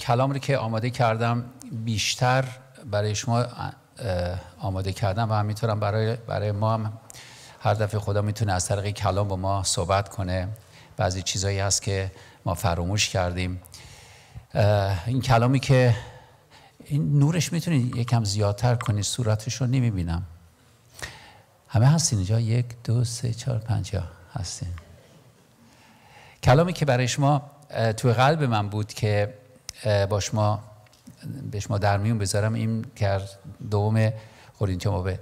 کلام رو که آماده کردم بیشتر برای شما آماده کردم و همینطورم برای, برای ما هم هر دفعه خدا میتونه از طریق کلام با ما صحبت کنه بعضی چیزایی هست که ما فراموش کردیم این کلامی که این نورش میتونی یکم زیادتر کنی صورتش رو نمیبینم همه هستین اینجا یک دو سه چهار پنج هستین کلامی که برای شما توی قلب من بود که با شما به شما در میون بذارم این که دوم ما به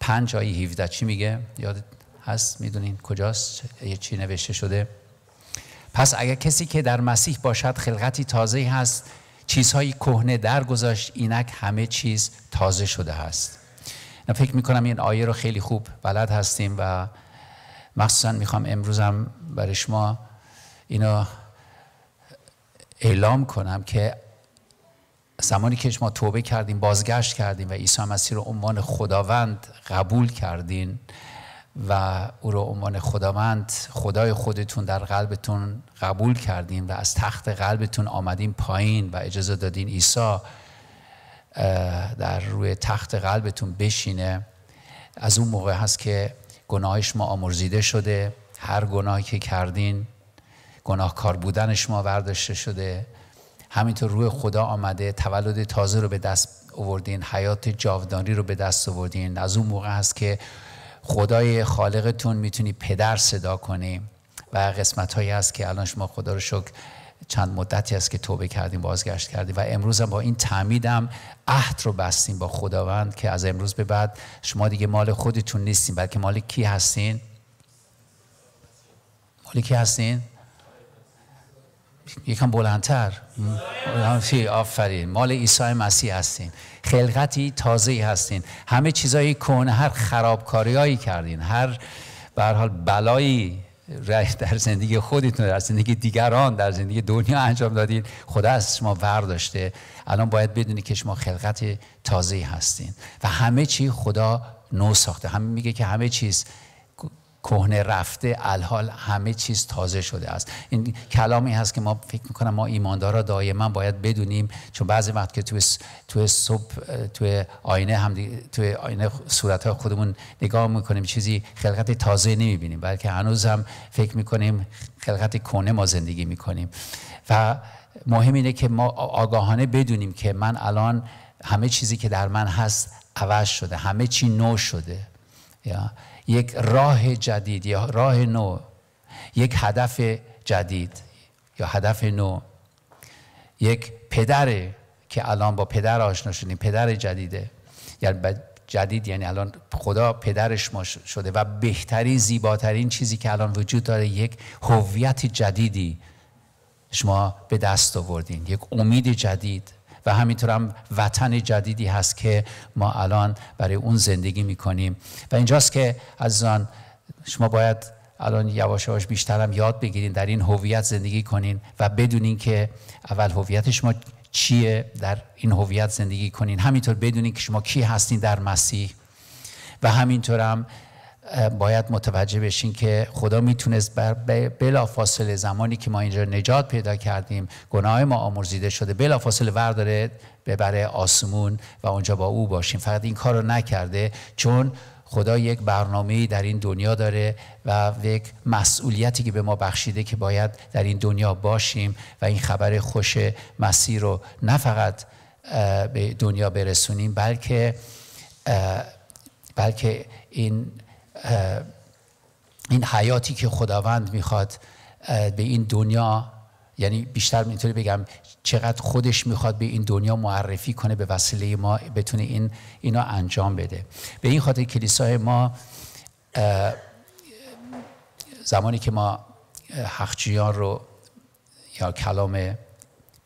پنج آیه 17 چی میگه یاد هست میدونین کجاست یه چی نوشته شده پس اگر کسی که در مسیح باشد خلقتی تازه هست چیزهایی کهنه درگذاشت اینک همه چیز تازه شده هست من فکر میکنم این آیه رو خیلی خوب بلد هستیم و مخصوصا میخوام امروزم برای شما اینو اعلام کنم که زمانی که ما توبه کردیم بازگشت کردیم و عیسی مسیح رو عنوان خداوند قبول کردین و او رو عنوان خداوند خدای خودتون در قلبتون قبول کردین و از تخت قلبتون آمدین پایین و اجازه دادین عیسی در روی تخت قلبتون بشینه از اون موقع هست که گناهش ما آمرزیده شده هر گناهی که کردین گناهکار بودن شما ورداشته شده همینطور روی خدا آمده تولد تازه رو به دست آوردین حیات جاودانی رو به دست آوردین از اون موقع هست که خدای خالقتون میتونی پدر صدا کنی و قسمت هایی هست که الان شما خدا رو شکر چند مدتی است که توبه کردیم بازگشت کردیم و امروز هم با این تعمیدم عهد رو بستیم با خداوند که از امروز به بعد شما دیگه مال خودتون نیستین بلکه مال کی هستین مال کی هستین یکم بلندتر آفرین مال عیسی مسیح هستین خلقتی ای هستین همه چیزایی کن هر خرابکاریایی کردین هر به حال بلایی در زندگی خودتون در زندگی دیگران در زندگی دنیا انجام دادین خدا از شما ورداشته الان باید بدونی که شما خلقت تازه‌ای هستین و همه چی خدا نو ساخته همین میگه که همه چیز کهنه رفته الحال همه چیز تازه شده است این کلامی هست که ما فکر میکنم ما ایماندارا دائما باید بدونیم چون بعضی وقت که توی توی صبح توی آینه هم توی آینه صورت خودمون نگاه میکنیم چیزی خلقت تازه نمیبینیم بلکه هنوز هم فکر میکنیم خلقت کنه ما زندگی میکنیم و مهم اینه که ما آگاهانه بدونیم که من الان همه چیزی که در من هست عوض شده همه چی نو شده یا یک راه جدید یا راه نو یک هدف جدید یا هدف نو یک پدر که الان با پدر آشنا شدیم پدر جدیده یعنی جدید یعنی الان خدا پدرش ما شده و بهترین زیباترین چیزی که الان وجود داره یک هویت جدیدی شما به دست آوردین یک امید جدید و همینطور هم وطن جدیدی هست که ما الان برای اون زندگی میکنیم و اینجاست که عزیزان شما باید الان یواش یواش بیشتر هم یاد بگیرین در این هویت زندگی کنین و بدونین که اول هویت شما چیه در این هویت زندگی کنین همینطور بدونین که شما کی هستین در مسیح و همینطور هم باید متوجه بشین که خدا میتونست بر بلا فاصله زمانی که ما اینجا نجات پیدا کردیم گناه ما آمرزیده شده بلا فاصله ورداره ببره آسمون و اونجا با او باشیم فقط این کار رو نکرده چون خدا یک برنامه در این دنیا داره و یک مسئولیتی که به ما بخشیده که باید در این دنیا باشیم و این خبر خوش مسیر رو نه فقط به دنیا برسونیم بلکه بلکه این این حیاتی که خداوند میخواد به این دنیا یعنی بیشتر اینطوری بگم چقدر خودش میخواد به این دنیا معرفی کنه به وسیله ما بتونه این اینا انجام بده به این خاطر کلیسای ما زمانی که ما حقجیان رو یا کلام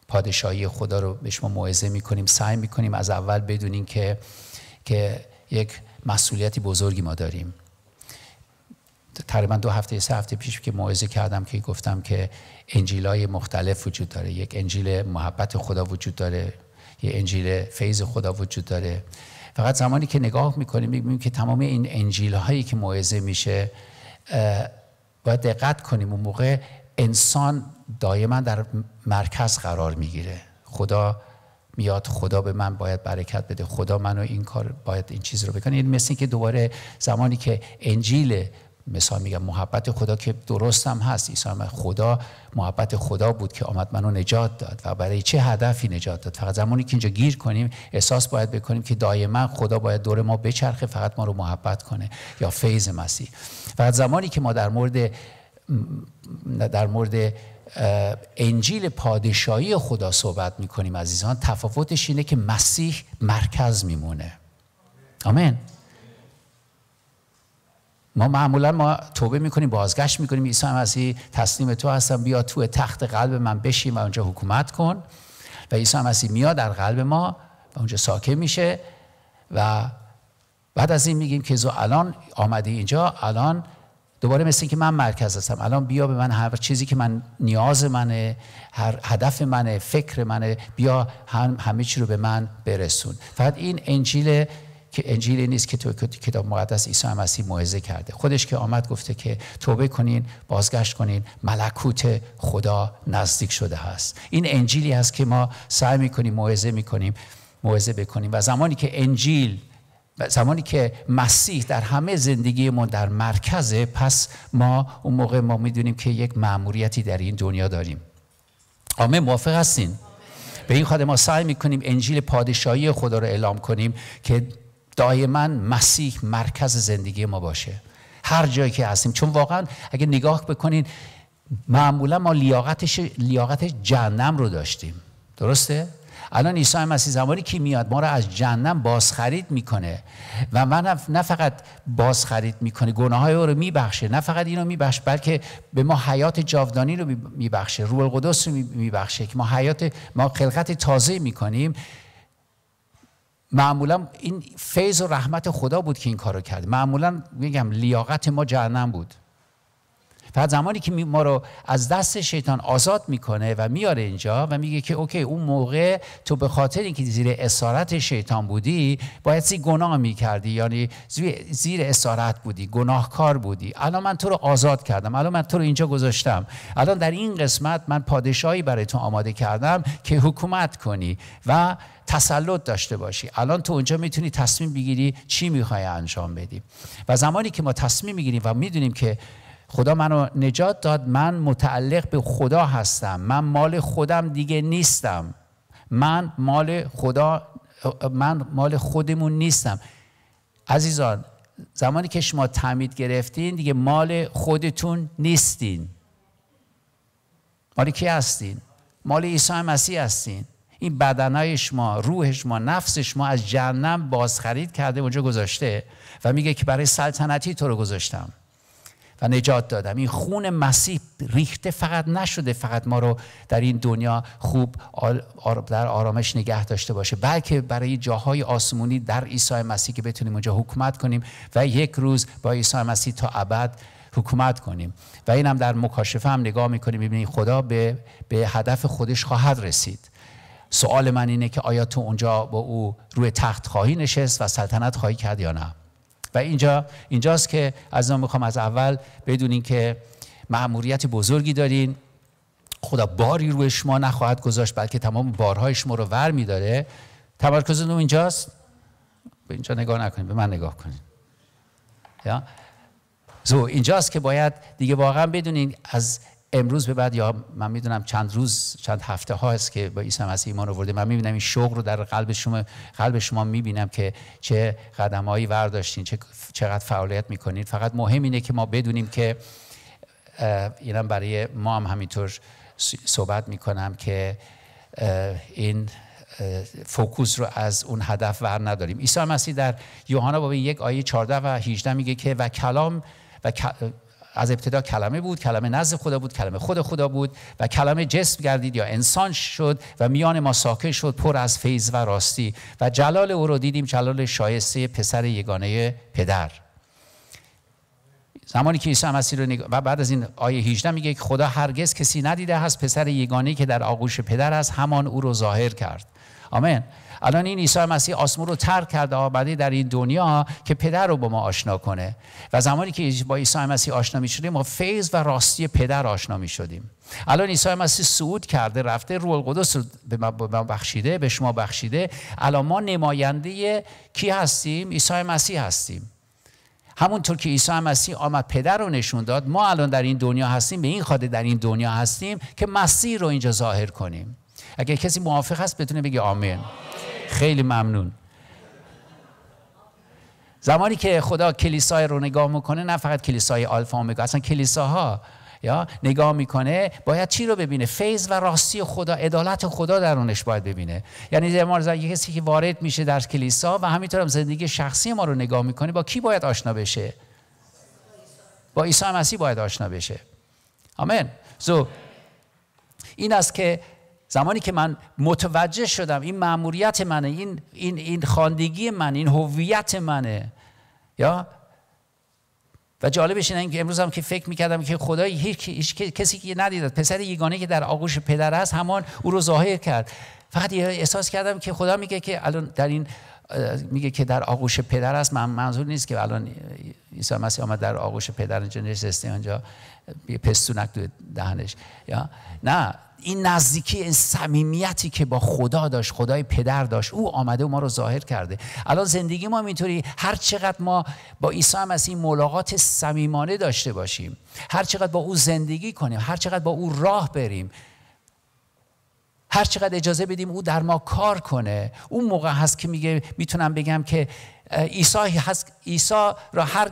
پادشاهی خدا رو به شما موعظه میکنیم سعی میکنیم از اول بدونیم که که یک مسئولیتی بزرگی ما داریم تقریبا دو هفته سه هفته پیش که موعظه کردم که گفتم که انجیلای مختلف وجود داره یک انجیل محبت خدا وجود داره یک انجیل فیض خدا وجود داره فقط زمانی که نگاه میکنیم میبینیم که تمام این انجیل هایی که موعظه میشه باید دقت کنیم اون موقع انسان دائما در مرکز قرار میگیره خدا میاد خدا به من باید برکت بده خدا منو این کار باید این چیز رو بکنه این یعنی مثل که دوباره زمانی که انجیل مثال میگم محبت خدا که درستم هست عیسی خدا محبت خدا بود که آمد منو نجات داد و برای چه هدفی نجات داد فقط زمانی که اینجا گیر کنیم احساس باید بکنیم که دائما خدا باید دور ما بچرخه فقط ما رو محبت کنه یا فیض مسیح فقط زمانی که ما در مورد در مورد انجیل پادشاهی خدا صحبت میکنیم عزیزان تفاوتش اینه که مسیح مرکز میمونه آمین ما معمولا ما توبه میکنیم بازگشت میکنیم عیسی مسیح تسلیم تو هستم بیا تو تخت قلب من بشیم و اونجا حکومت کن و عیسی مسیح میاد در قلب ما و اونجا ساکن میشه و بعد از این میگیم که زو الان آمده اینجا الان دوباره مثل که من مرکز هستم الان بیا به من هر چیزی که من نیاز منه هر هدف منه فکر منه بیا هم همه چی رو به من برسون فقط این انجیل که انجیلی نیست که تو کتاب مقدس عیسی مسیح موعظه کرده خودش که آمد گفته که توبه کنین بازگشت کنین ملکوت خدا نزدیک شده هست این انجیلی هست که ما سعی میکنیم موعظه میکنیم موعظه بکنیم و زمانی که انجیل زمانی که مسیح در همه زندگی ما در مرکزه پس ما اون موقع ما میدونیم که یک ماموریتی در این دنیا داریم آمه موافق هستین؟ به این خاطر ما سعی میکنیم انجیل پادشاهی خدا رو اعلام کنیم که دائما مسیح مرکز زندگی ما باشه هر جایی که هستیم چون واقعا اگه نگاه بکنین معمولا ما لیاقتش لیاقت جهنم رو داشتیم درسته الان عیسی مسیح زمانی که میاد ما رو از جهنم بازخرید میکنه و من نه فقط بازخرید میکنه گناه های رو میبخشه نه فقط اینو میبخشه بلکه به ما حیات جاودانی رو میبخشه روح القدس رو میبخشه که ما حیات ما خلقت تازه میکنیم معمولا این فیض و رحمت خدا بود که این کارو کرد معمولا میگم لیاقت ما جهنم بود فقط زمانی که ما رو از دست شیطان آزاد میکنه و میاره اینجا و میگه که اوکی اون موقع تو به خاطر اینکه زیر اسارت شیطان بودی باید سی گناه میکردی یعنی زیر اسارت بودی گناهکار بودی الان من تو رو آزاد کردم الان من تو رو اینجا گذاشتم الان در این قسمت من پادشاهی برای تو آماده کردم که حکومت کنی و تسلط داشته باشی الان تو اونجا میتونی تصمیم بگیری چی میخوای انجام بدی و زمانی که ما تصمیم میگیریم و میدونیم که خدا منو نجات داد من متعلق به خدا هستم من مال خودم دیگه نیستم من مال خدا من مال خودمون نیستم عزیزان زمانی که شما تعمید گرفتین دیگه مال خودتون نیستین مال کی هستین مال عیسی مسیح هستین این بدنهای شما روح شما نفس شما از جهنم بازخرید کرده اونجا گذاشته و میگه که برای سلطنتی تو رو گذاشتم و نجات دادم این خون مسیح ریخته فقط نشده فقط ما رو در این دنیا خوب در آرامش نگه داشته باشه بلکه برای جاهای آسمونی در عیسی مسیح که بتونیم اونجا حکومت کنیم و یک روز با عیسی مسیح تا ابد حکومت کنیم و اینم در مکاشفه هم نگاه میکنیم میبینی خدا به, به هدف خودش خواهد رسید سوال من اینه که آیا تو اونجا با او روی تخت خواهی نشست و سلطنت خواهی کرد یا نه اینجا اینجاست که از ما میخوام از اول بدونین که مأموریت بزرگی دارین خدا باری روی شما نخواهد گذاشت بلکه تمام بارهای شما رو ور میداره تمرکز نو اینجاست به اینجا نگاه نکنین به من نگاه کنین یا زو اینجاست که باید دیگه واقعا بدونین از امروز به بعد یا من میدونم چند روز چند هفته ها است که با عیسی مسیح ایمان آورده من میبینم این شوق رو در قلب شما قلب شما میبینم که چه هایی ورداشتین چه چقدر فعالیت میکنین فقط مهم اینه که ما بدونیم که اینم برای ما هم همینطور صحبت میکنم که این فوکوس رو از اون هدف ور نداریم عیسی مسیح در یوحنا باب یک آیه 14 و 18 میگه که و کلام و از ابتدا کلمه بود کلمه نزد خدا بود کلمه خود خدا بود و کلمه جسم گردید یا انسان شد و میان ما ساکن شد پر از فیض و راستی و جلال او رو دیدیم جلال شایسته پسر یگانه پدر زمانی که عیسی مسیح رو نگ... و بعد از این آیه 18 میگه که خدا هرگز کسی ندیده هست پسر یگانه که در آغوش پدر است همان او رو ظاهر کرد آمین الان این عیسی مسیح آسمون رو ترک کرده آمده در این دنیا که پدر رو با ما آشنا کنه و زمانی که با عیسی مسیح آشنا می شدیم ما فیض و راستی پدر آشنا می شدیم الان عیسی مسیح صعود کرده رفته روح القدس رو به ما بخشیده به شما بخشیده الان ما نماینده کی هستیم عیسی مسیح هستیم همونطور که عیسی مسیح آمد پدر رو نشون داد ما الان در این دنیا هستیم به این خاطر در این دنیا هستیم که مسیح رو اینجا ظاهر کنیم اگر کسی موافق هست بتونه بگه آمین خیلی ممنون زمانی که خدا کلیسای رو نگاه میکنه نه فقط کلیسای آلفا میگه اصلا کلیساها یا نگاه میکنه باید چی رو ببینه فیض و راستی خدا عدالت خدا درونش باید ببینه یعنی یه کسی که وارد میشه در کلیسا و همینطور هم زندگی شخصی ما رو نگاه میکنه با کی باید آشنا بشه با عیسی مسیح باید آشنا بشه آمین so, این است که زمانی که من متوجه شدم این ماموریت منه این این این خواندگی من این هویت منه یا و جالبش اینه که امروز هم که فکر میکردم که خدای هیچ کسی که ندیدد پسر یگانه که در آغوش پدر است همان او رو ظاهر کرد فقط احساس کردم که خدا میگه که الان در این میگه که در آغوش پدر است من منظور نیست که الان عیسی مسیح آمد در آغوش پدر اینجا نشسته پستونک دو دهنش یا نه این نزدیکی این صمیمیتی که با خدا داشت خدای پدر داشت او آمده و ما رو ظاهر کرده الان زندگی ما اینطوری هر چقدر ما با عیسی این ملاقات صمیمانه داشته باشیم هر چقدر با او زندگی کنیم هر چقدر با او راه بریم هر چقدر اجازه بدیم او در ما کار کنه اون موقع هست که میگه میتونم بگم که عیسی را هر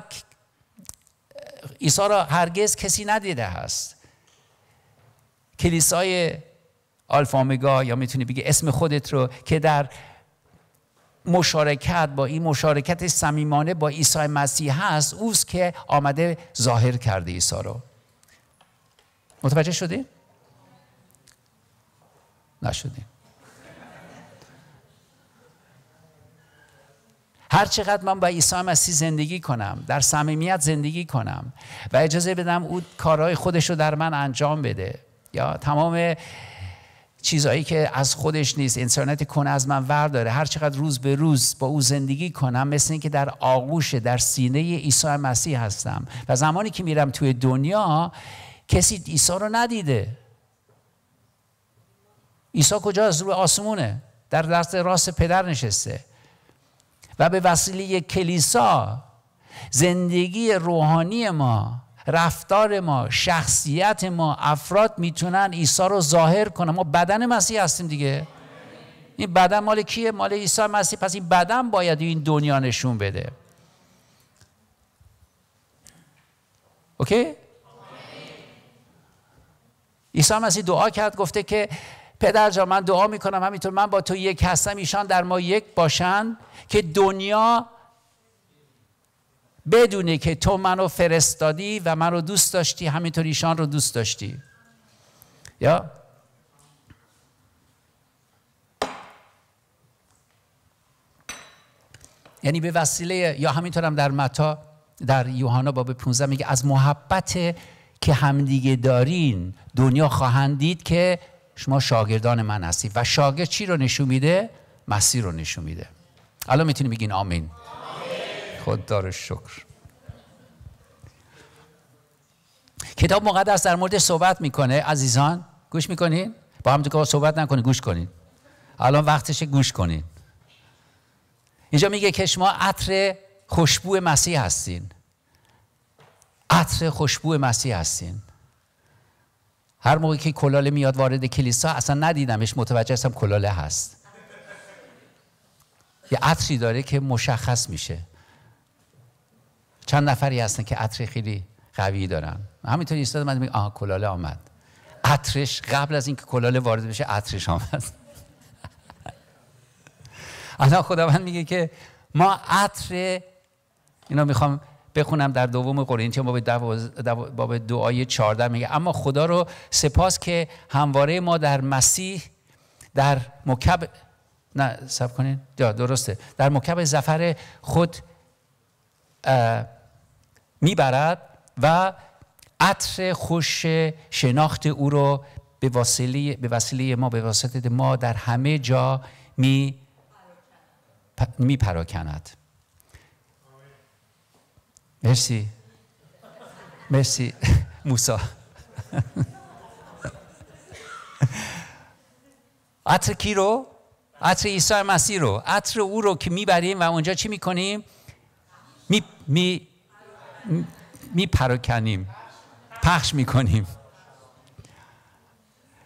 عیسی را هرگز کسی ندیده هست کلیسای آلفامگا یا میتونی بگی اسم خودت رو که در مشارکت با این مشارکت صمیمانه با عیسی مسیح هست اوست که آمده ظاهر کرده عیسی رو متوجه شدی؟ نشدی هر چقدر من با عیسی مسیح زندگی کنم در صمیمیت زندگی کنم و اجازه بدم او کارهای خودش رو در من انجام بده یا تمام چیزهایی که از خودش نیست انسانیت کنه از من ور داره هر چقدر روز به روز با او زندگی کنم مثل اینکه در آغوش در سینه عیسی مسیح هستم و زمانی که میرم توی دنیا کسی عیسی رو ندیده عیسی از روی آسمونه در دست راست پدر نشسته و به وسیله کلیسا زندگی روحانی ما رفتار ما شخصیت ما افراد میتونن عیسی رو ظاهر کنن ما بدن مسیح هستیم دیگه این بدن مال کیه مال عیسی مسیح پس این بدن باید این دنیا نشون بده اوکی عیسی مسیح دعا کرد گفته که پدر جا من دعا میکنم همینطور من با تو یک هستم ایشان در ما یک باشند که دنیا بدونی که تو منو فرستادی و منو دوست داشتی همینطور ایشان رو دوست داشتی یا یعنی به وسیله یا همینطورم در متا در یوحنا باب 15 میگه از محبت که همدیگه دارین دنیا خواهند دید که شما شاگردان من هستید و شاگرد چی رو نشون میده مسیر رو نشون میده الان میتونی بگین آمین خود داره شکر کتاب مقدس در مورد صحبت میکنه عزیزان گوش میکنین با هم دیگه صحبت نکنین گوش کنین الان وقتش گوش کنین اینجا میگه که شما عطر خوشبو مسیح هستین عطر خوشبو مسیح هستین هر موقعی که کلاله میاد وارد کلیسا اصلا ندیدمش متوجه هستم کلاله هست یه عطری داره که مشخص میشه چند نفری هستن که عطر خیلی قوی دارن همینطور ایستاد من میگم آها کلاله آمد عطرش قبل از اینکه کلاله وارد بشه عطرش آمد الان خداوند میگه که ما عطر اینا میخوام بخونم در دوم چه باب, باب دعای چارده میگه اما خدا رو سپاس که همواره ما در مسیح در مکب نه سب کنین درسته در مکب زفر خود میبرد و عطر خوش شناخت او رو به وسیله, به وسیله ما به واسطه ما در همه جا می, می پراکند مرسی مرسی موسا عطر کی رو؟ عطر عیسی مسیح رو عطر او رو که میبریم و اونجا چی میکنیم؟ می, می میپراکنیم پخش میکنیم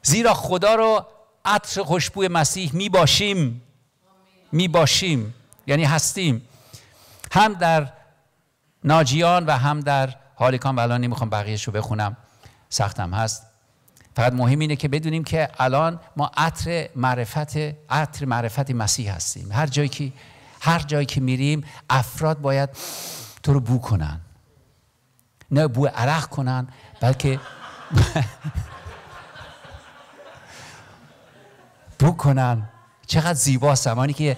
زیرا خدا رو عطر خوشبوی مسیح میباشیم میباشیم یعنی هستیم هم در ناجیان و هم در حالکان و الان نمیخوام بقیهش رو بخونم سختم هست فقط مهم اینه که بدونیم که الان ما عطر معرفت عطر معرفت مسیح هستیم هر جایی که هر جایی که میریم افراد باید تو رو بو کنن نه بو عرق کنن بلکه بو کنن چقدر زیبا زمانی که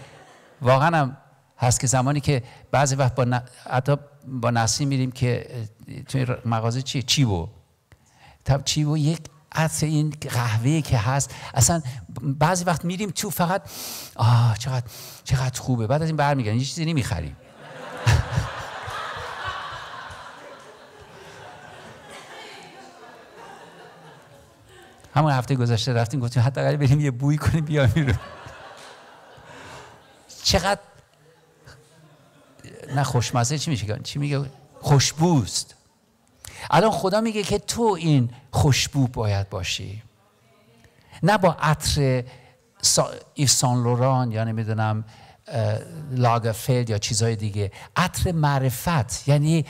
واقعا هم هست که زمانی که بعضی وقت با ن... حتی با نسیم میریم که توی مغازه چیه طب چی بو؟ یک عطر این قهوه که هست اصلا بعضی وقت میریم تو فقط آه چقدر چقدر خوبه بعد از این برمیگردیم هیچ چیزی نمیخریم همون هفته گذشته رفتیم گفتیم حداقل بریم یه بوی کنیم بیام رو چقدر نه خوشمزه چی میشه چی میگه خوشبوست الان خدا میگه که تو این خوشبو باید باشی نه با عطر ایسان لوران یا نمیدونم لاگرفلد یا چیزهای دیگه عطر معرفت یعنی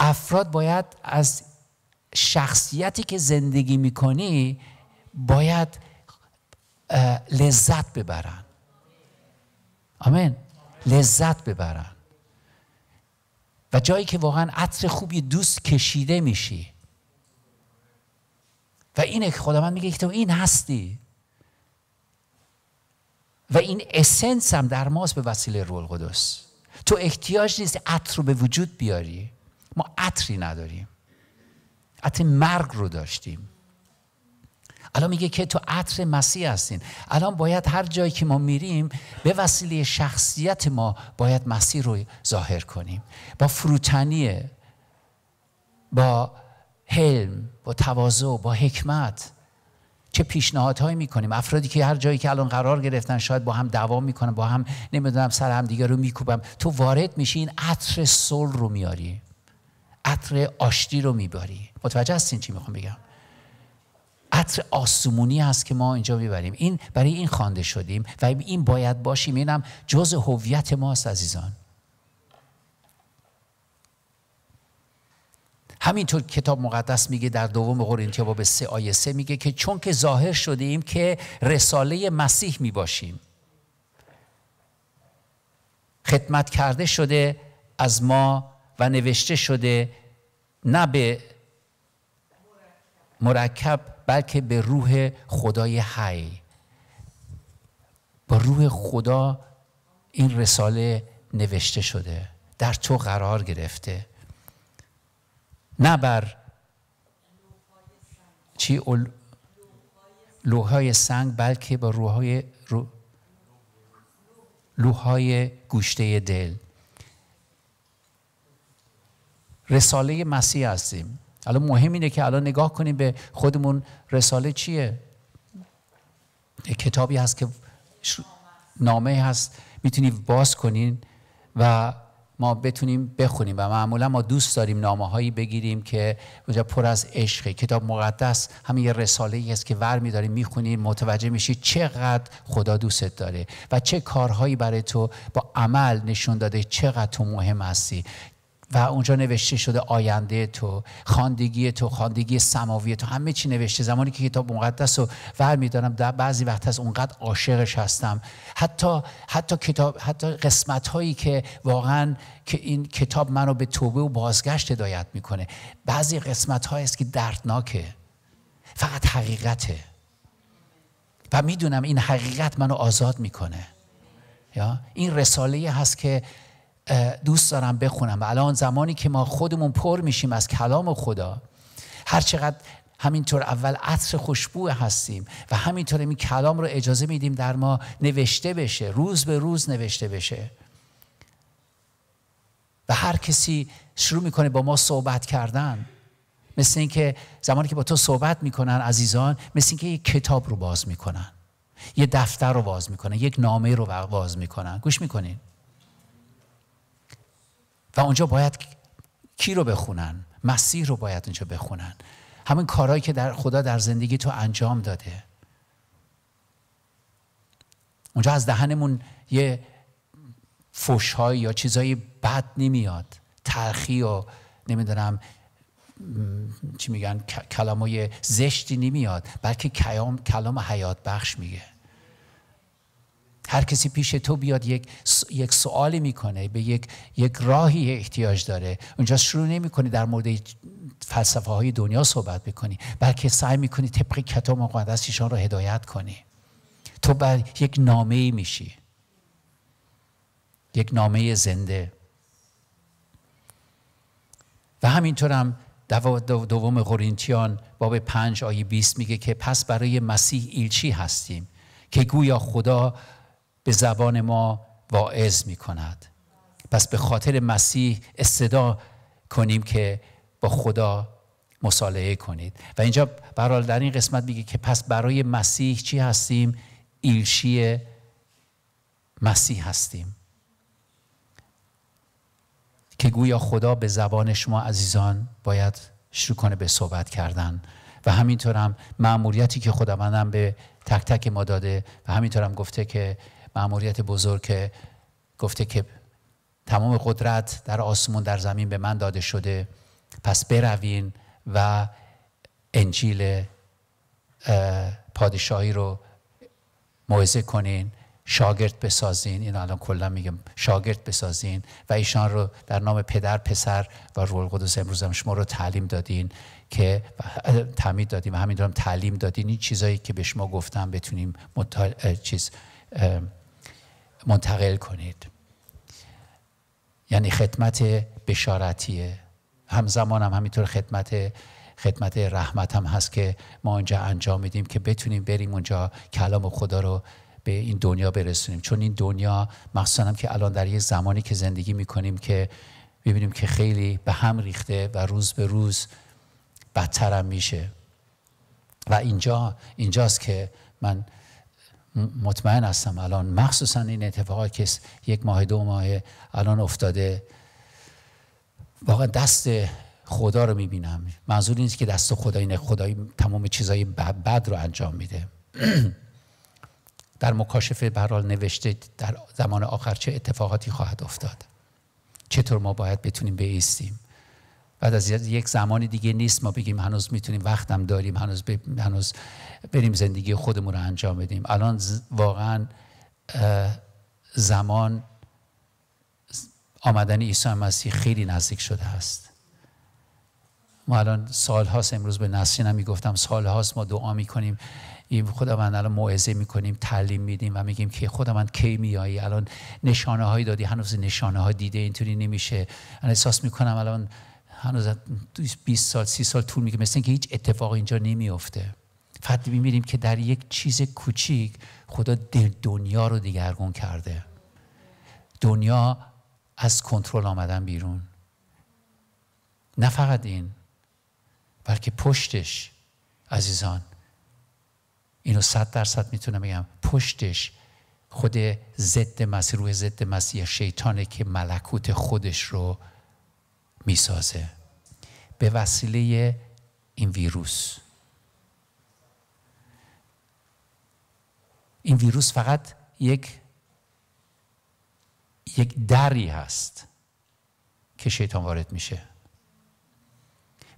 افراد باید از شخصیتی که زندگی میکنی باید لذت ببرن آمین لذت ببرن و جایی که واقعا عطر خوبی دوست کشیده میشی و اینه که خدا من میگه که تو این هستی و این اسنس هم در ماست به وسیله رول قدس تو احتیاج نیست عطر رو به وجود بیاری ما عطری نداریم عطر مرگ رو داشتیم الان میگه که تو عطر مسیح هستین الان باید هر جایی که ما میریم به وسیله شخصیت ما باید مسیح رو ظاهر کنیم با فروتنی با حلم با تواضع با حکمت چه پیشنهادهایی میکنیم افرادی که هر جایی که الان قرار گرفتن شاید با هم دوام میکنن با هم نمیدونم سر هم دیگه رو میکوبم تو وارد میشی این عطر صلح رو میاری عطر آشتی رو میباری متوجه هستین چی میخوام بگم عطر آسمونی هست که ما اینجا میبریم این برای این خوانده شدیم و این باید باشیم اینم جز هویت ماست عزیزان همینطور کتاب مقدس میگه در دوم قرنتیا باب سه آیه سه میگه که چون که ظاهر شدیم که رساله مسیح میباشیم خدمت کرده شده از ما و نوشته شده نه به مرکب بلکه به روح خدای حی با روح خدا این رساله نوشته شده در تو قرار گرفته نه بر چی لوهای سنگ بلکه با روحای رو... گوشته دل رساله مسیح هستیم الان مهم اینه که الان نگاه کنیم به خودمون رساله چیه کتابی هست که نامه هست میتونی باز کنین و ما بتونیم بخونیم و معمولا ما دوست داریم نامه هایی بگیریم که پر از عشقه کتاب مقدس همین یه رساله ای است که ور میداریم میخونیم متوجه میشی چقدر خدا دوستت داره و چه کارهایی برای تو با عمل نشون داده چقدر تو مهم هستی و اونجا نوشته شده آینده تو خاندگی تو خاندگی سماوی تو همه چی نوشته زمانی که کتاب مقدس رو ور میدانم در بعضی وقت از اونقدر عاشقش هستم حتی حتی کتاب حتی قسمت هایی که واقعا که این کتاب منو به توبه و بازگشت هدایت میکنه بعضی قسمت هایی است که دردناکه فقط حقیقته و میدونم این حقیقت منو آزاد میکنه یا این رساله هست که دوست دارم بخونم الان زمانی که ما خودمون پر میشیم از کلام خدا هرچقدر همینطور اول عطر خوشبو هستیم و همینطور این کلام رو اجازه میدیم در ما نوشته بشه روز به روز نوشته بشه و هر کسی شروع میکنه با ما صحبت کردن مثل اینکه زمانی که با تو صحبت میکنن عزیزان مثل اینکه یک کتاب رو باز میکنن یه دفتر رو باز میکنن یک نامه رو باز میکنن گوش میکنین و اونجا باید کی رو بخونن مسیح رو باید اونجا بخونن همین کارهایی که در خدا در زندگی تو انجام داده اونجا از دهنمون یه فوشهایی یا چیزایی بد نمیاد ترخی و نمیدونم چی میگن کلامای زشتی نمیاد بلکه کلام کلام حیات بخش میگه هر کسی پیش تو بیاد یک یک سوالی میکنه به یک یک راهی احتیاج داره اونجا شروع نمیکنی در مورد فلسفه های دنیا صحبت بکنی بلکه سعی میکنی طبق کتاب مقدس ایشان رو هدایت کنی تو بر یک نامه ای میشی یک نامه زنده و همینطور هم دوم قرنتیان باب پنج آیه 20 میگه که پس برای مسیح ایلچی هستیم که گویا خدا به زبان ما واعظ می کند پس به خاطر مسیح استدا کنیم که با خدا مصالحه کنید و اینجا برال در این قسمت میگه که پس برای مسیح چی هستیم ایلشی مسیح هستیم که گویا خدا به زبان شما عزیزان باید شروع کنه به صحبت کردن و همینطورم هم معمولیتی که خداوندم به تک تک ما داده و همینطورم هم گفته که معموریت بزرگ که گفته که تمام قدرت در آسمون در زمین به من داده شده پس بروین و انجیل پادشاهی رو موعظه کنین شاگرد بسازین این الان کلا میگم شاگرد بسازین و ایشان رو در نام پدر پسر و روح القدس امروز هم شما رو تعلیم دادین که تعمید دادیم و همین دارم تعلیم دادین این چیزایی که به شما گفتم بتونیم مطال... چیز منتقل کنید یعنی خدمت بشارتیه همزمان هم همینطور خدمت خدمت رحمت هم هست که ما اونجا انجام میدیم که بتونیم بریم اونجا کلام خدا رو به این دنیا برسونیم چون این دنیا مخصوصا که الان در یه زمانی که زندگی میکنیم که میبینیم که خیلی به هم ریخته و روز به روز بدترم میشه و اینجا اینجاست که من مطمئن هستم الان مخصوصا این اتفاقات که یک ماه دو ماه الان افتاده واقعا دست خدا رو میبینم منظور اینست که دست خدا نه خدایی تمام چیزای بد رو انجام میده در مکاشفه برال نوشته در زمان آخر چه اتفاقاتی خواهد افتاد چطور ما باید بتونیم بیستیم بعد از یک زمانی دیگه نیست ما بگیم هنوز میتونیم وقتم داریم هنوز, هنوز بریم زندگی خودمون رو انجام بدیم الان واقعا زمان آمدن عیسی مسیح خیلی نزدیک شده است. ما الان سال هاست امروز به نسرین میگفتم سال هاست ما دعا میکنیم این خدا من الان موعظه میکنیم تعلیم میدیم و میگیم که خدا من کی میایی الان نشانه هایی دادی هنوز نشانه ها دیده اینطوری نمیشه من احساس میکنم الان هنوز 20 سال سی سال طول میگه مثل اینکه هیچ اتفاقی اینجا نمیافته فقط میبینیم که در یک چیز کوچیک خدا دنیا رو دگرگون کرده دنیا از کنترل آمدن بیرون نه فقط این بلکه پشتش عزیزان اینو صد درصد میتونم بگم پشتش خود ضد مسیح روح ضد مسیح شیطانه که ملکوت خودش رو میسازه به وسیله این ویروس این ویروس فقط یک یک دری هست که شیطان وارد میشه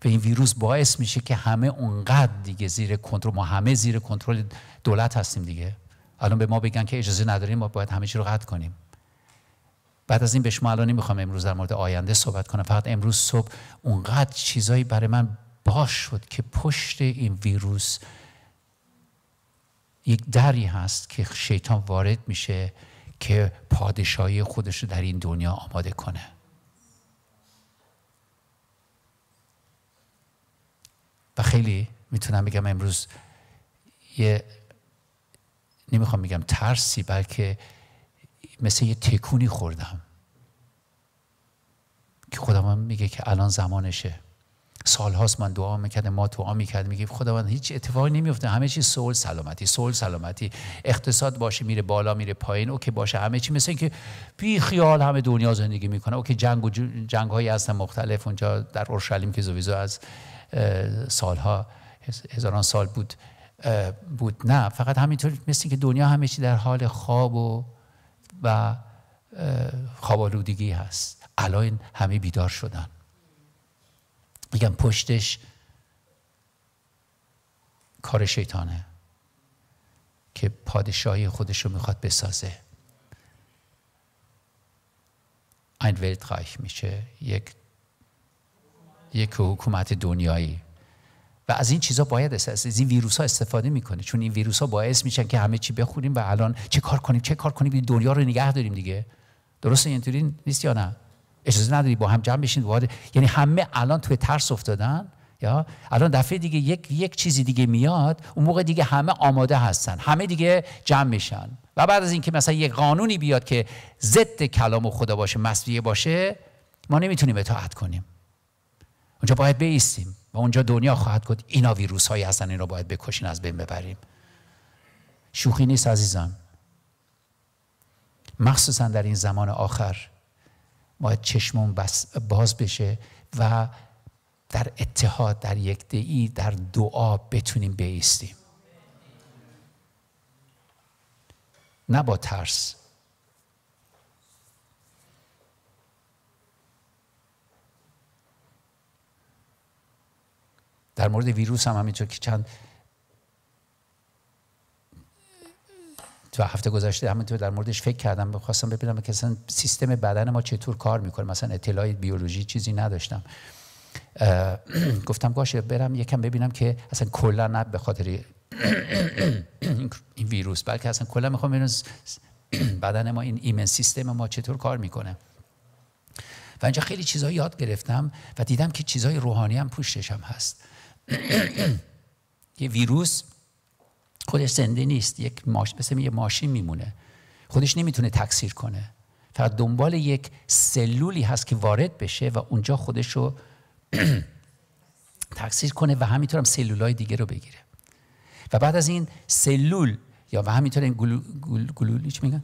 و این ویروس باعث میشه که همه اونقدر دیگه زیر کنترل ما همه زیر کنترل دولت هستیم دیگه الان به ما بگن که اجازه نداریم ما باید همه چی رو قطع کنیم بعد از این به شما الان نمیخوام امروز در مورد آینده صحبت کنم فقط امروز صبح اونقدر چیزایی برای من باش شد که پشت این ویروس یک دری هست که شیطان وارد میشه که پادشاهی خودش رو در این دنیا آماده کنه و خیلی میتونم بگم امروز یه نمیخوام بگم ترسی بلکه مثل یه تکونی خوردم که خداوند میگه که الان زمانشه سالهاست من دعا میکردم ما دعا کرد میگه خداوند هیچ اتفاقی نمیفته همه چی سول سلامتی سول سلامتی اقتصاد باشه میره بالا میره پایین که باشه همه چی مثل اینکه بی خیال همه دنیا زندگی میکنه که جنگ و جنگ هایی هستن مختلف اونجا در اورشلیم که زویزو از سالها هزاران سال بود بود نه فقط همینطور مثل که دنیا همه چی در حال خواب و و خوابالودگی هست الان همه بیدار شدن میگم پشتش کار شیطانه که پادشاهی خودش رو میخواد بسازه این ویلت میشه یک یک حکومت دنیایی و از این چیزا باید از این ویروس ها استفاده میکنه چون این ویروس ها باعث میشن که همه چی بخوریم و الان چه کار کنیم چه کار کنیم این دنیا رو نگه داریم دیگه درسته اینطوری نیست یا نه اجازه نداری با هم جمع بشین وارد یعنی همه الان توی ترس افتادن یا الان دفعه دیگه یک یک چیزی دیگه میاد اون موقع دیگه همه آماده هستن همه دیگه جمع میشن و بعد از اینکه مثلا یک قانونی بیاد که ضد کلام خدا باشه مسیحی باشه ما نمیتونیم اطاعت کنیم اونجا باید بیستیم و اونجا دنیا خواهد گفت اینا ویروس های هستن این رو باید بکشین از بین ببریم شوخی نیست عزیزان مخصوصا در این زمان آخر باید چشمون باز بشه و در اتحاد در دعی در دعا بتونیم بیستیم نه با ترس در مورد ویروس هم همینطور که چند تو هفته گذشته همینطور در موردش فکر کردم خواستم ببینم که اصلا سیستم بدن ما چطور کار میکنه مثلا اطلاعی بیولوژی چیزی نداشتم گفتم باشه برم یکم ببینم که اصلا کلا نه به خاطر این ویروس بلکه اصلا کلا میخوام ببینم بدن ما این ایمن سیستم ما چطور کار میکنه و اینجا خیلی چیزهایی یاد گرفتم و دیدم که چیزهای روحانی هم پشتش هم هست یه ویروس خودش زنده نیست یک ماش مثل یه ماشین میمونه خودش نمیتونه تکثیر کنه فقط دنبال یک سلولی هست که وارد بشه و اونجا خودش رو تکثیر کنه و همینطور هم سلولای دیگه رو بگیره و بعد از این سلول یا و همینطور این گلولی چی میگن؟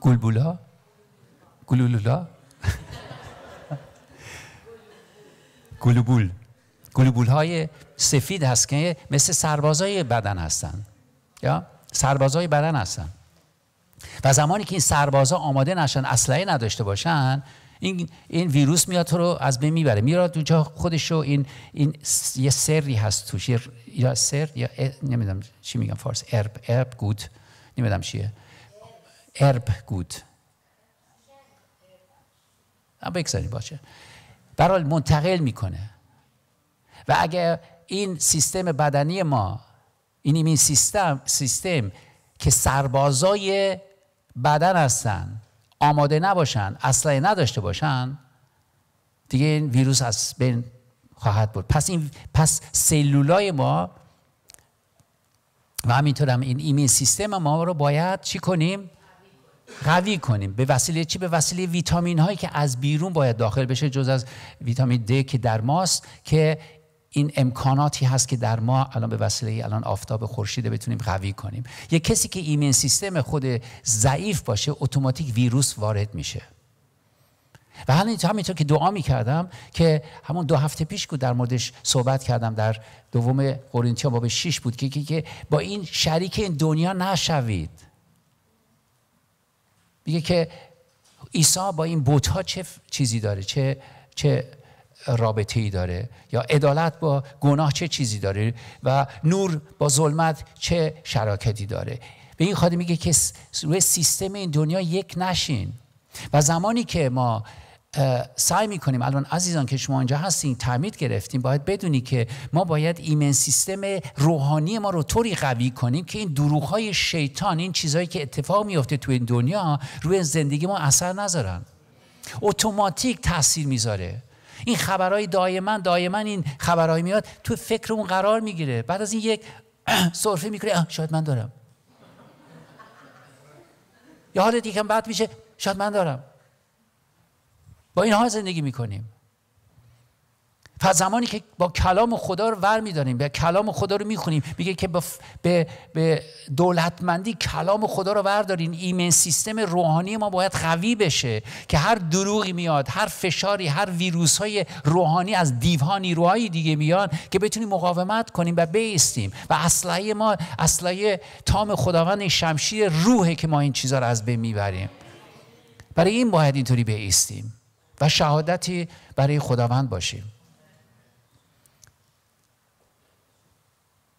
گلبولا گلولولا گلوبول گلوبول های سفید هست که مثل سربازای بدن هستن یا سربازای بدن هستن و زمانی که این سربازا آماده نشن اسلحه نداشته باشن این, این ویروس میاد تو رو از بین میبره میاد اونجا خودش رو این, این یه سری هست توش یا سر یا نمیدونم چی میگم فارس ارب ارب گود نمیدونم چیه ارب گود بگذاریم باشه برحال منتقل میکنه و اگر این سیستم بدنی ما این این سیستم سیستم که سربازای بدن هستن آماده نباشن اصلا نداشته باشن دیگه این ویروس از بین خواهد بود پس این پس سلولای ما و همینطور این ایمین سیستم ما رو باید چی کنیم قوی کنیم به وسیله چی به وسیله ویتامین هایی که از بیرون باید داخل بشه جز از ویتامین د که در ماست که این امکاناتی هست که در ما الان به وسیله الان آفتاب خورشید بتونیم قوی کنیم یه کسی که ایمن سیستم خود ضعیف باشه اتوماتیک ویروس وارد میشه و همینطور که دعا میکردم که همون دو هفته پیش که در موردش صحبت کردم در دوم با باب 6 بود که, که با این شریک این دنیا نشوید میگه که عیسی با این بوت چه چیزی داره چه چه رابطه ای داره یا عدالت با گناه چه چیزی داره و نور با ظلمت چه شراکتی داره به این خاطر میگه که روی سیستم این دنیا یک نشین و زمانی که ما سعی میکنیم الان عزیزان که شما اینجا هستین تعمید گرفتیم باید بدونی که ما باید ایمن سیستم روحانی ما رو طوری قوی کنیم که این دروغ های شیطان این چیزهایی که اتفاق میافته تو این دنیا روی زندگی ما اثر نذارن اتوماتیک تاثیر میذاره این خبرهای دائما دائما این خبرهای میاد تو فکر اون قرار میگیره بعد از این یک سرفه میکنه شاید من دارم یا حالت یکم بعد میشه شاید من دارم با اینها زندگی میکنیم و زمانی که با کلام خدا رو ور میداریم به کلام خدا رو میخونیم میگه که به, به دولتمندی کلام خدا رو وردارین ایمن سیستم روحانی ما باید قوی بشه که هر دروغی میاد هر فشاری هر ویروس های روحانی از دیوانی نیروهای دیگه میان که بتونیم مقاومت کنیم و بیستیم و اسلحه ما اسلحه تام خداوند شمشیر روحه که ما این چیزها رو از بین میبریم برای این باید اینطوری بیستیم و شهادتی برای خداوند باشیم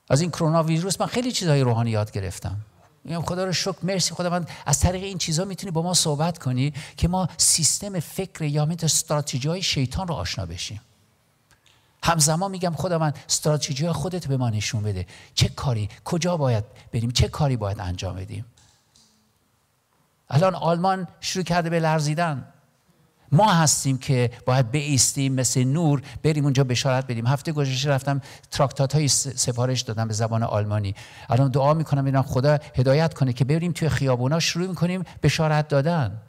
از این کرونا ویروس من خیلی چیزهای روحانی یاد گرفتم میگم خدا رو شکر مرسی خدا من از طریق این چیزها میتونی با ما صحبت کنی که ما سیستم فکر یا میت استراتژی های شیطان رو آشنا بشیم همزمان میگم خدا من استراتژی خودت به ما نشون بده چه کاری کجا باید بریم چه کاری باید انجام بدیم الان آلمان شروع کرده به لرزیدن ما هستیم که باید بیستیم مثل نور بریم اونجا بشارت بدیم هفته گذشته رفتم تراکتات های سفارش دادم به زبان آلمانی الان دعا میکنم اینا خدا هدایت کنه که بریم توی خیابونا شروع میکنیم بشارت دادن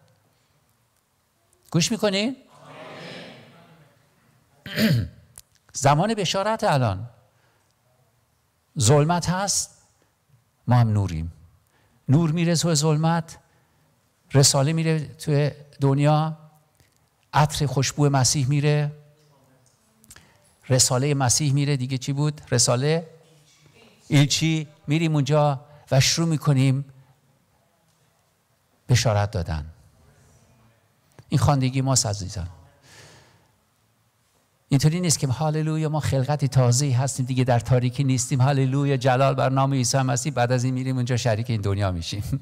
گوش میکنی؟ زمان بشارت الان ظلمت هست ما هم نوریم نور میره توی ظلمت رساله میره توی دنیا عطر خوشبو مسیح میره رساله مسیح میره دیگه چی بود؟ رساله ایلچی میریم اونجا و شروع میکنیم بشارت دادن این خاندگی ماست عزیزان اینطوری نیست که هاللویا ما خلقتی تازه هستیم دیگه در تاریکی نیستیم هاللویا جلال بر نام عیسی مسیح بعد از این میریم اونجا شریک این دنیا میشیم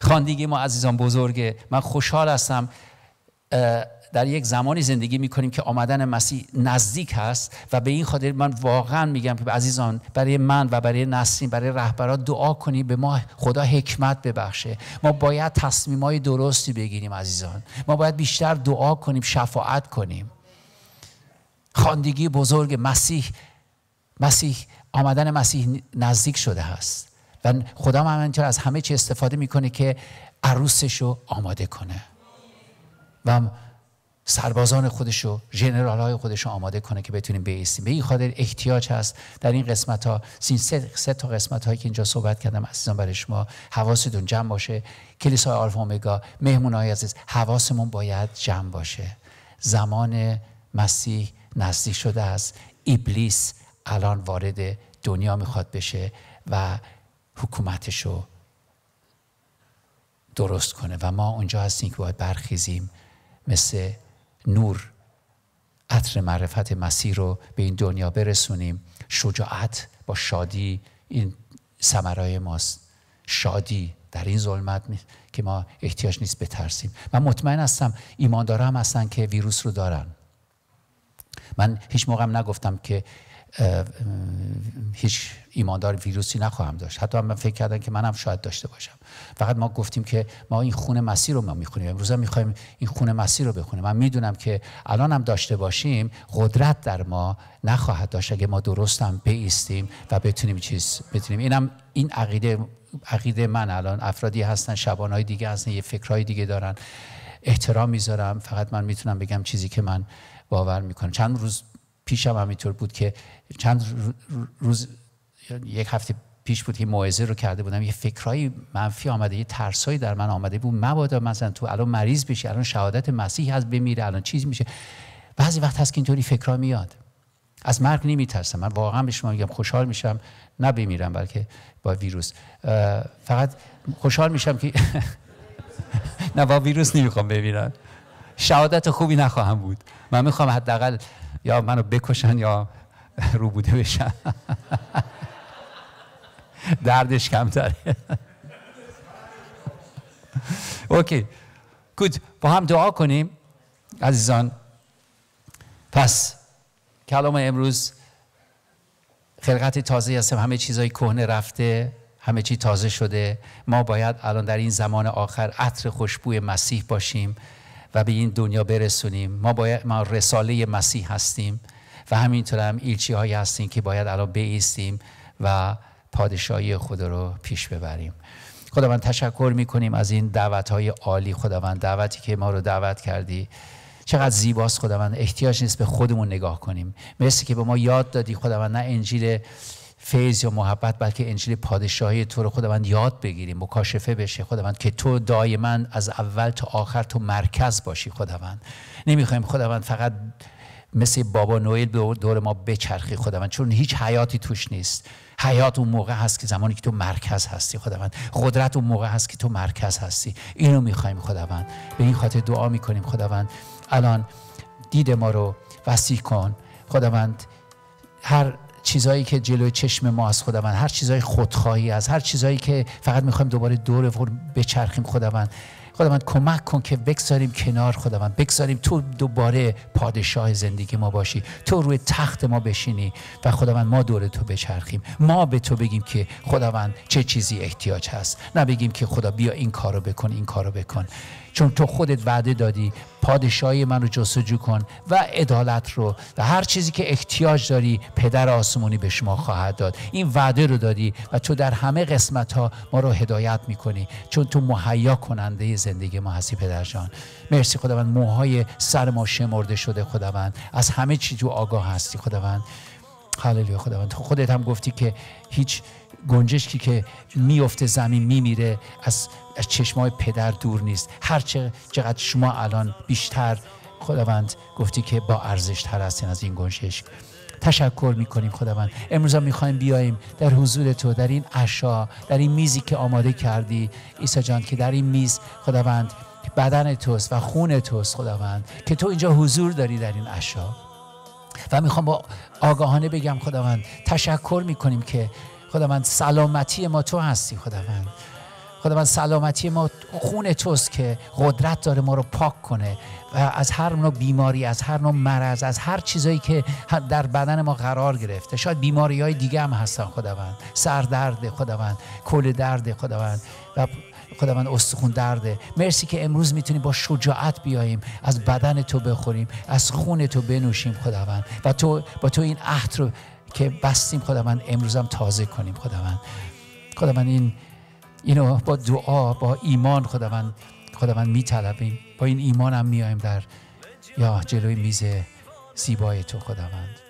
خاندگی ما عزیزان بزرگه من خوشحال هستم در یک زمانی زندگی می کنیم که آمدن مسیح نزدیک هست و به این خاطر من واقعا میگم که عزیزان برای من و برای نسیم برای رهبران دعا کنیم به ما خدا حکمت ببخشه ما باید تصمیم های درستی بگیریم عزیزان ما باید بیشتر دعا کنیم شفاعت کنیم خاندگی بزرگ مسیح مسیح آمدن مسیح نزدیک شده هست و خدا همینطور از همه چی استفاده میکنه که عروسش رو آماده کنه و سربازان خودش رو ژنرال های خودش رو آماده کنه که بتونیم بیستیم به این خاطر احتیاج هست در این قسمت ها سه, تا قسمت هایی که اینجا صحبت کردم عزیزان برای شما حواستون جمع باشه کلیسای آلفا اومگا مهمون های عزیز حواسمون باید جمع باشه زمان مسیح نزدیک شده است ابلیس الان وارد دنیا میخواد بشه و حکومتش رو درست کنه و ما اونجا هستیم که باید برخیزیم مثل نور عطر معرفت مسیر رو به این دنیا برسونیم شجاعت با شادی این سمرای ماست شادی در این ظلمت که ما احتیاج نیست بترسیم من مطمئن هستم ایمان هم هستن که ویروس رو دارن من هیچ موقع نگفتم که هیچ ایماندار ویروسی نخواهم داشت حتی من فکر کردن که منم شاید داشته باشم فقط ما گفتیم که ما این خون مسیر رو ما میخونیم امروز میخوایم این خون مسیر رو بخونیم من میدونم که الان هم داشته باشیم قدرت در ما نخواهد داشت اگه ما درست هم بیستیم و بتونیم چیز بتونیم اینم این عقیده عقیده من الان افرادی هستن شبانهای دیگه هستن یه فکرهای دیگه دارن احترام میذارم فقط من میتونم بگم چیزی که من باور میکنم چند روز پیشم هم همینطور بود که چند روز یک هفته پیش بود که موعظه رو کرده بودم یه فکرای منفی آمده یه ترسایی در من آمده بود مبادا مثلا تو الان مریض بشی الان شهادت مسیح از بمیره الان چیز میشه بعضی وقت هست که اینطوری فکرها میاد از مرگ نمیترسم من واقعا به شما میگم خوشحال میشم نه بمیرم بلکه با ویروس فقط خوشحال میشم که نه با ویروس نمیخوام بمیرم شهادت خوبی نخواهم بود من میخوام حداقل یا منو بکشن یا رو بوده بشن دردش کم داره اوکی گود با هم دعا کنیم عزیزان پس کلام امروز خلقت تازه هستم همه چیزای کهنه رفته همه چی تازه شده ما باید الان در این زمان آخر عطر خوشبوی مسیح باشیم و به این دنیا برسونیم ما باید ما رساله مسیح هستیم و همینطور هم ایلچی هایی هستیم که باید الان بیستیم و پادشاهی خود رو پیش ببریم خداوند تشکر میکنیم از این دعوت های عالی خداوند دعوتی که ما رو دعوت کردی چقدر زیباست خداوند احتیاج نیست به خودمون نگاه کنیم مرسی که به ما یاد دادی خداوند نه انجیل فیض یا محبت بلکه انجیل پادشاهی تو رو خداوند یاد بگیری مکاشفه بشه خداوند که تو دایما از اول تا آخر تو مرکز باشی خداوند نمیخوایم خداوند فقط مثل بابا نوئل دور ما بچرخی خداوند چون هیچ حیاتی توش نیست حیات اون موقع هست که زمانی که تو مرکز هستی خداوند قدرت اون موقع هست که تو مرکز هستی اینو میخوایم خداوند به این خاطر دعا میکنیم خداوند الان دید ما رو وسیع کن خداوند هر چیزایی که جلوی چشم ما از خداوند هر چیزای خودخواهی از هر چیزایی که فقط میخوایم دوباره دور بچرخیم خداوند خداوند کمک کن که بگذاریم کنار خداوند بگذاریم تو دوباره پادشاه زندگی ما باشی تو روی تخت ما بشینی و خداوند ما دور تو بچرخیم ما به تو بگیم که خداوند چه چیزی احتیاج هست نه بگیم که خدا بیا این کارو بکن این کارو بکن چون تو خودت وعده دادی پادشاهی من رو جستجو کن و عدالت رو و هر چیزی که احتیاج داری پدر آسمانی به شما خواهد داد این وعده رو دادی و تو در همه قسمت ها ما رو هدایت میکنی چون تو مهیا کننده زندگی ما هستی پدر جان مرسی خداوند موهای سر ما شمرده شده خداوند از همه چی تو آگاه هستی خداوند هللویا خداوند تو خودت هم گفتی که هیچ گنجشکی که میفته زمین میمیره از, از چشمای پدر دور نیست هر چقدر شما الان بیشتر خداوند گفتی که با ارزش تر هستین از این گنجشک تشکر کنیم خداوند امروز هم میخوایم بیاییم در حضور تو در این عشا در این میزی که آماده کردی عیسی جان که در این میز خداوند بدن توست و خون توست خداوند که تو اینجا حضور داری در این عشا و میخوام با آگاهانه بگم خداوند تشکر کنیم که خداوند سلامتی ما تو هستی خداوند خداوند سلامتی ما خون توست که قدرت داره ما رو پاک کنه و از هر نوع بیماری از هر نوع مرض از هر چیزایی که در بدن ما قرار گرفته شاید بیماری های دیگه هم هستن خداوند سردرد خداوند کل درد خداوند و خداوند استخون درده مرسی که امروز میتونیم با شجاعت بیاییم از بدن تو بخوریم از خون تو بنوشیم خداوند و تو با تو این عهد رو که بستیم خداوند امروزم تازه کنیم خداوند خداوند این اینو با دعا با ایمان خداوند خداوند میطلبیم با این ایمان هم میایم در یا جلوی میز زیبای تو خداوند